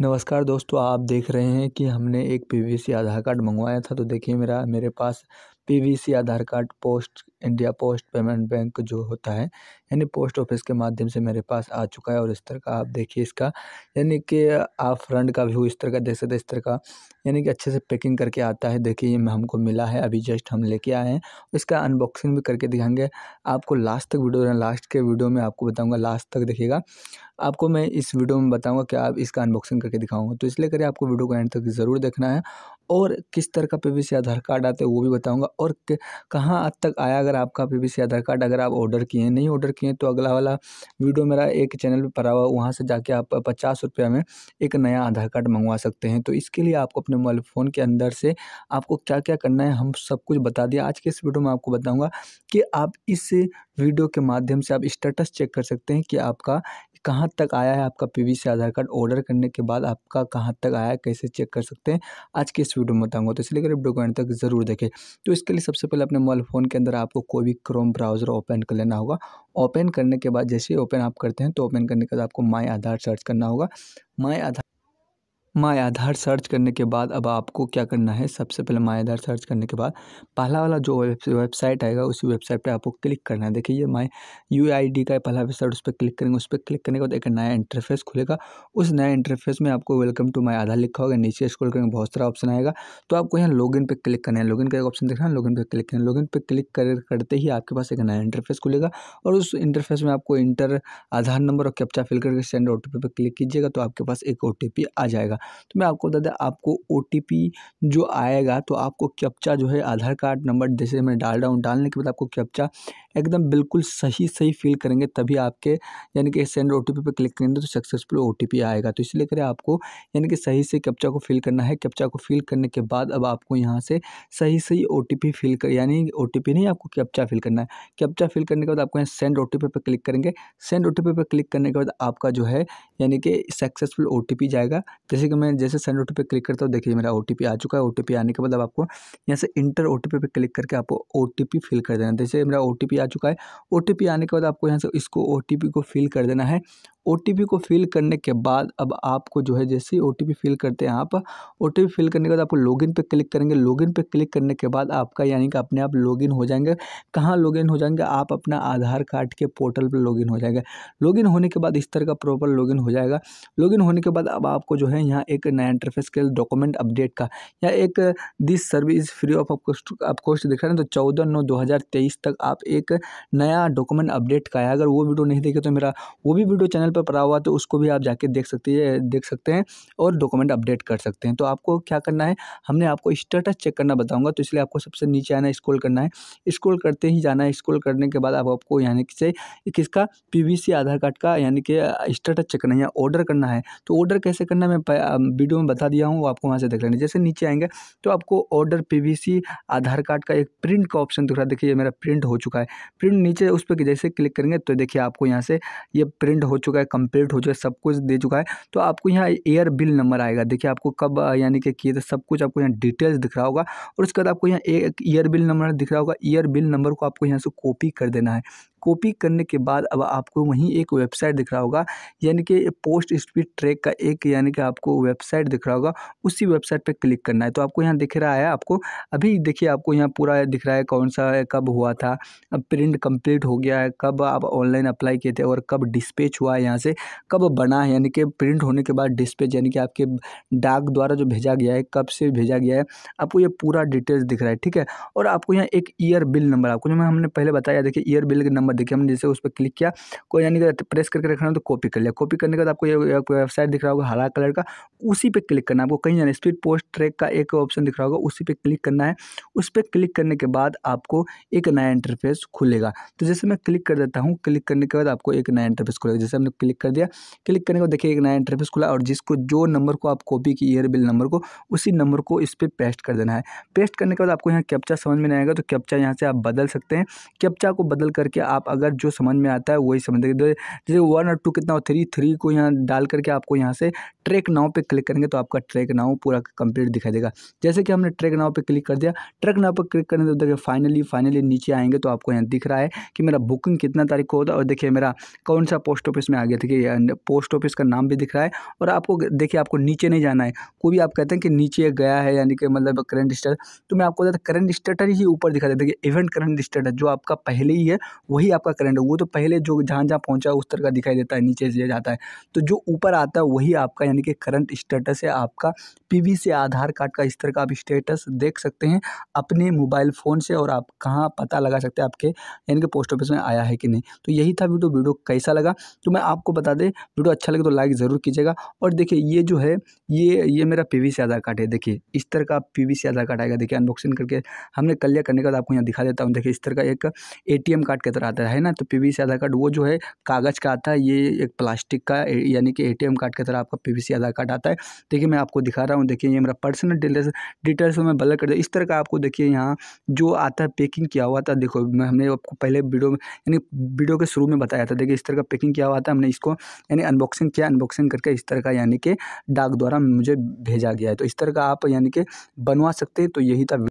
नमस्कार दोस्तों आप देख रहे हैं कि हमने एक पी आधार कार्ड मंगवाया था तो देखिए मेरा मेरे पास P V C Aadhaar card post India post payment bank जो होता है यानी पोस्ट ऑफिस के माध्यम से मेरे पास आ चुका है और इस तरह का आप देखिए इसका यानी कि आप फ्रंट का व्यू इस तरह का देख सकते इस तरह का यानी कि अच्छे से पैकिंग करके आता है देखिए ये हमको मिला है अभी जस्ट हम लेके आए हैं इसका अनबॉक्सिंग भी करके दिखाएंगे आपको लास्ट तक वीडियो लास्ट के वीडियो में आपको बताऊँगा लास्ट तक देखिएगा आपको मैं इस वीडियो में बताऊँगा कि आप इसका अनबॉक्सिंग करके दिखाऊँगा तो इसलिए करिए आपको वीडियो को एंड तक ज़रूर देखना है और किस तरह का P V C Aadhaar card आता है वो भी बताऊँगा और कहाँ तक आया अगर आपका P V C Aadhaar card अगर आप ऑर्डर किए हैं नहीं ऑर्डर किए हैं तो अगला वाला वीडियो मेरा एक चैनल पर पड़ा हुआ वहाँ से जाके आप पचास रुपये में एक नया आधार कार्ड मंगवा सकते हैं तो इसके लिए आपको अपने मोबाइल फ़ोन के अंदर से आपको क्या क्या करना है हम सब कुछ बता दिया आज के इस वीडियो में आपको बताऊँगा कि आप इस वीडियो के माध्यम से आप स्टेटस चेक कर सकते हैं कि आपका कहाँ तक आया है आपका पी से आधार कार्ड ऑर्डर करने के बाद आपका कहाँ तक आया है कैसे चेक कर सकते हैं आज के इस वीडियो में बताऊंगा तो इसलिए वीडियो को एंड तक ज़रूर देखें तो इसके लिए सबसे पहले अपने मोबाइल फ़ोन के अंदर आपको कोई भी क्रोम ब्राउज़र ओपन कर लेना होगा ओपन करने के बाद जैसे ही ओपन आप करते हैं तो ओपन करने के बाद आपको माई आधार सर्च करना होगा माई आधार माय आधार सर्च करने के बाद अब आपको क्या करना है सबसे पहले माय आधार सर्च करने के बाद पहला वाला जो वेबसाइट आएगा उसी वेबसाइट पे आपको क्लिक करना है देखिए ये माय यू का पहला वेबसाइट उस पर क्लिक करेंगे उस पर क्लिक करने के बाद एक नया इंटरफेस खुलेगा उस नया इंटरफेस में आपको वेलकम टू माई आधार लिखा होगा नीचे स्क्रॉल करेंगे बहुत सारा ऑप्शन आएगा तो आपको यहाँ लॉग पे क्लिक करना है लॉग इन का एक ऑप्शन देखना है लॉग इन क्लिक करना है लॉग इन क्लिक करते ही आपके पास एक नया इंटरफेस खुलेगा और उस इंटरफेस में आपको इंटर आधार नंबर और कैप्चा फिल करके सेंड ओ पे क्लिक कीजिएगा तो आपके पास एक ओ आ जाएगा तो मैं आपको बता दें आपको ओ जो आएगा तो आपको कैप्चा जो है आधार कार्ड नंबर जैसे मैं डाल रहा हूँ डालने के बाद आपको कैप्चा एकदम बिल्कुल सही सही फिल करेंगे तभी आपके यानी कि सेंड ओ टी पर क्लिक करेंगे तो सक्सेसफुल ओ आएगा तो इसलिए करें आपको यानी कि सही से कैप्चा को फिल करना है कैप्चा को फिल करने के बाद अब आपको यहाँ से सही सही ओ फिल कर यानी ओ नहीं आपको कैप्चा फिल करना है कैप्चा फिल करने के बाद आपको यहाँ सेंड ओ पर क्लिक करेंगे सेंड ओ पर क्लिक करने के बाद आपका जो है यानी कि सक्सेसफुल ओ जाएगा जैसे कि मैं जैसे सेंड ओ पे क्लिक करता हूँ देखिए मेरा ओ आ चुका है ओ आने के बाद अब आपको यहाँ से इंटर ओ पे क्लिक करके आपको ओ फिल कर देना जैसे मेरा ओ आ चुका है ओ आने के बाद आपको यहाँ से इसको ओ को फिल कर देना है ओ टी पी को फ़िल करने के बाद अब आपको जो है जैसे ही ओ टी पी फ़िल करते हैं आप ओ टी पी फ़िल करने के बाद आपको लॉगिन पे क्लिक करेंगे लॉगिन पे क्लिक करने के बाद आपका यानी कि अपने आप लॉगिन हो जाएंगे कहाँ लॉगिन हो जाएंगे आप अपना आधार कार्ड के पोर्टल पर लॉगिन हो जाएंगे लॉगिन होने के बाद इस तरह का प्रॉपर लॉगिन हो जाएगा लॉगिन होने के बाद अब आपको जो है यहाँ एक नया इंटरफेस के डॉक्यूमेंट अपडेट का या एक दिस सर्विस फ्री ऑफ आप कोस्ट दिख रहे हैं तो चौदह नौ दो तक आप एक नया डॉक्यूमेंट अपडेट का है अगर वो वीडियो नहीं देखे तो मेरा वो भी वीडियो चैनल चैनल पर पड़ा हुआ तो उसको भी आप जाके देख सकती है देख सकते हैं और डॉक्यूमेंट अपडेट कर सकते हैं तो आपको क्या करना है हमने आपको स्टेटस चेक करना बताऊँगा तो इसलिए आपको सबसे नीचे आना स्क्रोल करना है स्क्रोल करते ही जाना है स्क्रोल करने के बाद आपको यानी से किसका पी आधार कार्ड का यानी कि स्टेटस चेक करना है या ऑर्डर करना है तो ऑर्डर कैसे करना मैं वीडियो में बता दिया हूँ वो आपको वहाँ से देख लेना जैसे नीचे आएंगे तो आपको ऑर्डर पीवीसी आधार कार्ड का एक प्रिंट का ऑप्शन दिख रहा है देखिए मेरा प्रिंट हो चुका है प्रिंट नीचे उस पर जैसे क्लिक करेंगे तो देखिए आपको यहाँ से ये प्रिंट हो चुका है है कंप्लीट हो चुका है सब कुछ दे चुका है तो आपको यहाँ एयर बिल नंबर आएगा देखिए आपको कब यानी कि किए थे सब कुछ आपको यहाँ डिटेल्स दिख रहा होगा और उसके बाद आपको यहाँ एक ईयर बिल नंबर दिख रहा होगा ईयर बिल नंबर को आपको यहाँ से कॉपी कर देना है कॉपी करने के बाद अब आपको वहीं एक वेबसाइट दिख रहा होगा यानी कि पोस्ट स्पीड ट्रैक का एक यानी कि आपको वेबसाइट दिख रहा होगा उसी वेबसाइट पर क्लिक करना है तो आपको यहाँ दिख रहा है आपको अभी देखिए आपको यहाँ पूरा दिख रहा है कौन सा कब हुआ था अब प्रिंट कंप्लीट हो गया है कब आप ऑनलाइन अप्लाई किए थे और कब डिस्पेच हुआ है यहाँ से कब बना है यानी कि प्रिंट होने के बाद डिस्पेच यानी कि आपके डाक द्वारा जो भेजा गया है कब से भेजा गया है आपको ये पूरा डिटेल्स दिख रहा है ठीक है और आपको यहाँ एक ईयर बिल नंबर आपको जो हमने पहले बताया देखिए ईयर बिल नंबर नंबर देखिए हमने जैसे उस पर क्लिक किया कोई यानी प्रेस करके रखना तो कॉपी कर लिया कॉपी करने के बाद आपको ये वेबसाइट दिख रहा होगा हरा कलर का उसी पर क्लिक करना आपको कहीं जाना स्पीड पोस्ट ट्रैक का एक ऑप्शन दिख रहा होगा उसी पर क्लिक करना है उस पर क्लिक करने के बाद आपको एक नया इंटरफेस खुलेगा तो जैसे मैं क्लिक कर देता हूँ क्लिक करने के बाद आपको एक नया इंटरफेस खुलेगा जैसे हमने क्लिक कर दिया क्लिक करने के बाद देखिए एक नया इंटरफेस खुला और जिसको जो नंबर को आप कॉपी की ईयर बिल नंबर को उसी नंबर को इस पर पेस्ट कर देना है पेस्ट करने के बाद आपको यहाँ कैप्चा समझ में नहीं आएगा तो कैप्चा यहाँ से आप बदल सकते हैं कैप्चा को बदल करके आप आप अगर जो समझ में आता है वही समझ देंगे तो जैसे वन और टू कितना हो थ्री थ्री को यहाँ डाल करके आपको यहाँ से ट्रैक नाव पे क्लिक करेंगे तो आपका ट्रैक नाव पूरा कंप्लीट दिखाई देगा जैसे कि हमने ट्रैक नाव पे क्लिक कर दिया ट्रैक नाव पर क्लिक करने तो देखिए फाइनली फाइनली नीचे आएंगे तो आपको यहाँ दिख रहा है कि मेरा बुकिंग कितना तारीख को होता है और देखिए मेरा कौन सा पोस्ट ऑफिस में आ गया देखिए पोस्ट ऑफिस का नाम भी दिख रहा है और आपको देखिए आपको नीचे नहीं जाना है कोई भी आप कहते हैं कि नीचे गया है यानी कि मतलब करंट स्टेटस तो मैं आपको करंट स्टेटस ही ऊपर दिखा देता इवेंट करंट स्टेटस जो आपका पहले ही है वही ही आपका करंट है वो तो पहले जो जहाँ जहाँ पहुँचा उस तरह का दिखाई देता है नीचे से जाता है तो जो ऊपर आता है वही आपका यानी कि करंट स्टेटस है आपका पी से आधार कार्ड का इस तरह का आप स्टेटस देख सकते हैं अपने मोबाइल फ़ोन से और आप कहाँ पता लगा सकते हैं आपके यानी कि पोस्ट ऑफिस में आया है कि नहीं तो यही था वीडियो वीडियो कैसा लगा तो मैं आपको बता दें वीडियो अच्छा लगे तो लाइक ज़रूर कीजिएगा और देखिए ये जो है ये ये मेरा पी वी आधार कार्ड है देखिए इस तरह का पी वी आधार कार्ड आएगा देखिए अनबॉक्सिंग करके हमने कल्याण करने के बाद आपको यहाँ दिखा देता हूँ देखिए इस तरह का एक ए कार्ड की तरह आता है आता है ना तो पी पीवीसी आधार कार्ड वो जो है कागज़ का आता है ये एक प्लास्टिक का यानी कि एटीएम कार्ड की तरह आपका पीवीसी आधार कार्ड आता है देखिए मैं आपको दिखा रहा हूँ देखिए ये मेरा पर्सनल डिटेल्स डिटेल्स में ब्लर कर दिया इस तरह का आपको देखिए यहाँ जो आता है पैकिंग किया हुआ था देखो मैं हमने आपको पहले वीडियो में यानी वीडियो के शुरू में बताया था देखिए इस तरह का पैकिंग किया हुआ था हमने इसको यानी अनबॉक्सिंग किया अनबॉक्सिंग करके इस तरह का यानी कि डाक द्वारा मुझे भेजा गया है तो इस तरह का आप यानी कि बनवा सकते हैं तो यही था